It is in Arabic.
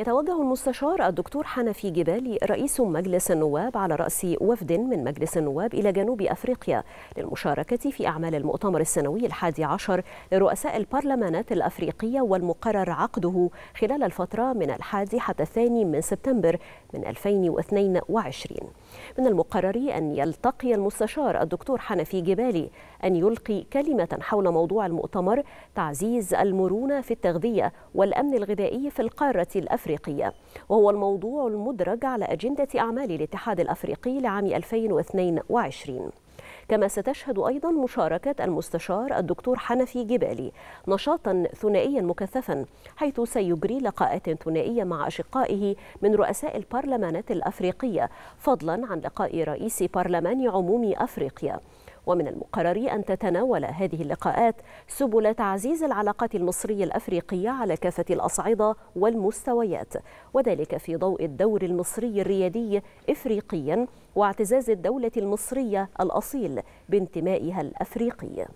يتوجه المستشار الدكتور حنفي جبالي رئيس مجلس النواب على رأس وفد من مجلس النواب إلى جنوب أفريقيا للمشاركة في أعمال المؤتمر السنوي الحادي عشر لرؤساء البرلمانات الأفريقية والمقرر عقده خلال الفترة من الحادي حتى الثاني من سبتمبر من 2022 من المقرر أن يلتقي المستشار الدكتور حنفي جبالي أن يلقي كلمة حول موضوع المؤتمر تعزيز المرونة في التغذية والأمن الغذائي في القارة الأفريقية الأفريقية وهو الموضوع المدرج على أجندة أعمال الاتحاد الأفريقي لعام 2022 كما ستشهد أيضا مشاركة المستشار الدكتور حنفي جبالي نشاطا ثنائيا مكثفا حيث سيجري لقاءات ثنائية مع أشقائه من رؤساء البرلمانات الأفريقية فضلا عن لقاء رئيس برلمان عموم أفريقيا ومن المقرر أن تتناول هذه اللقاءات سبل تعزيز العلاقات المصرية الأفريقية على كافة الأصعدة والمستويات وذلك في ضوء الدور المصري الريادي إفريقيا واعتزاز الدولة المصرية الأصيل بانتمائها الأفريقي